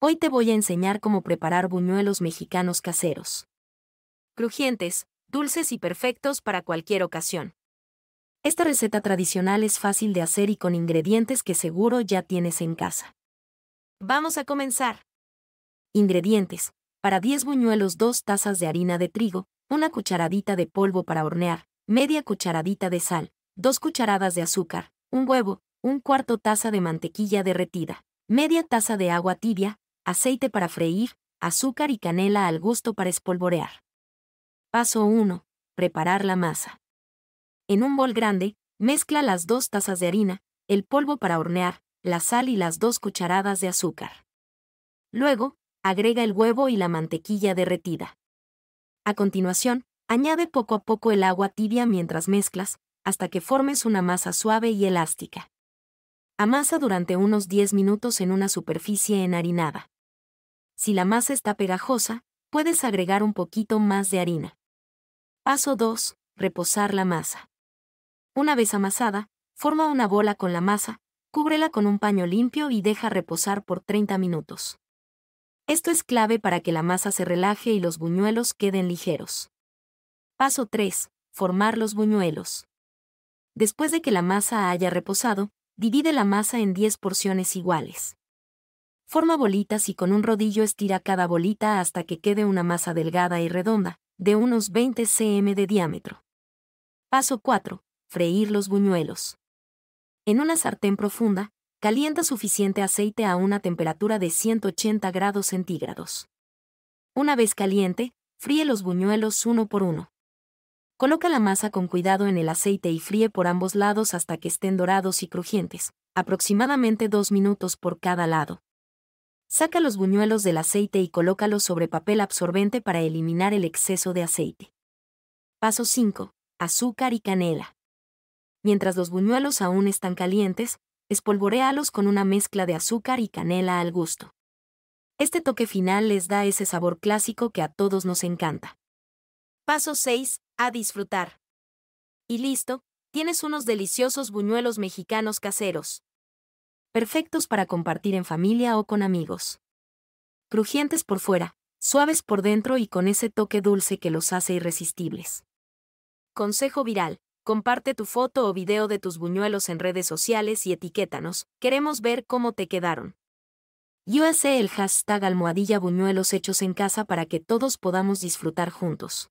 Hoy te voy a enseñar cómo preparar buñuelos mexicanos caseros. Crujientes, dulces y perfectos para cualquier ocasión. Esta receta tradicional es fácil de hacer y con ingredientes que seguro ya tienes en casa. Vamos a comenzar. Ingredientes. Para 10 buñuelos 2 tazas de harina de trigo, una cucharadita de polvo para hornear, media cucharadita de sal, 2 cucharadas de azúcar, un huevo, un cuarto taza de mantequilla derretida, media taza de agua tibia, aceite para freír, azúcar y canela al gusto para espolvorear. Paso 1. Preparar la masa. En un bol grande, mezcla las dos tazas de harina, el polvo para hornear, la sal y las dos cucharadas de azúcar. Luego, agrega el huevo y la mantequilla derretida. A continuación, añade poco a poco el agua tibia mientras mezclas, hasta que formes una masa suave y elástica. Amasa durante unos 10 minutos en una superficie enharinada. Si la masa está pegajosa, puedes agregar un poquito más de harina. Paso 2. Reposar la masa. Una vez amasada, forma una bola con la masa, cúbrela con un paño limpio y deja reposar por 30 minutos. Esto es clave para que la masa se relaje y los buñuelos queden ligeros. Paso 3. Formar los buñuelos. Después de que la masa haya reposado, divide la masa en 10 porciones iguales. Forma bolitas y con un rodillo estira cada bolita hasta que quede una masa delgada y redonda, de unos 20 cm de diámetro. Paso 4. Freír los buñuelos. En una sartén profunda, calienta suficiente aceite a una temperatura de 180 grados centígrados. Una vez caliente, fríe los buñuelos uno por uno. Coloca la masa con cuidado en el aceite y fríe por ambos lados hasta que estén dorados y crujientes, aproximadamente dos minutos por cada lado. Saca los buñuelos del aceite y colócalos sobre papel absorbente para eliminar el exceso de aceite. Paso 5. Azúcar y canela. Mientras los buñuelos aún están calientes, espolvorealos con una mezcla de azúcar y canela al gusto. Este toque final les da ese sabor clásico que a todos nos encanta. Paso 6. A disfrutar. Y listo, tienes unos deliciosos buñuelos mexicanos caseros perfectos para compartir en familia o con amigos. Crujientes por fuera, suaves por dentro y con ese toque dulce que los hace irresistibles. Consejo viral. Comparte tu foto o video de tus buñuelos en redes sociales y etiquétanos. Queremos ver cómo te quedaron. Yo el hashtag almohadilla buñuelos hechos en casa para que todos podamos disfrutar juntos.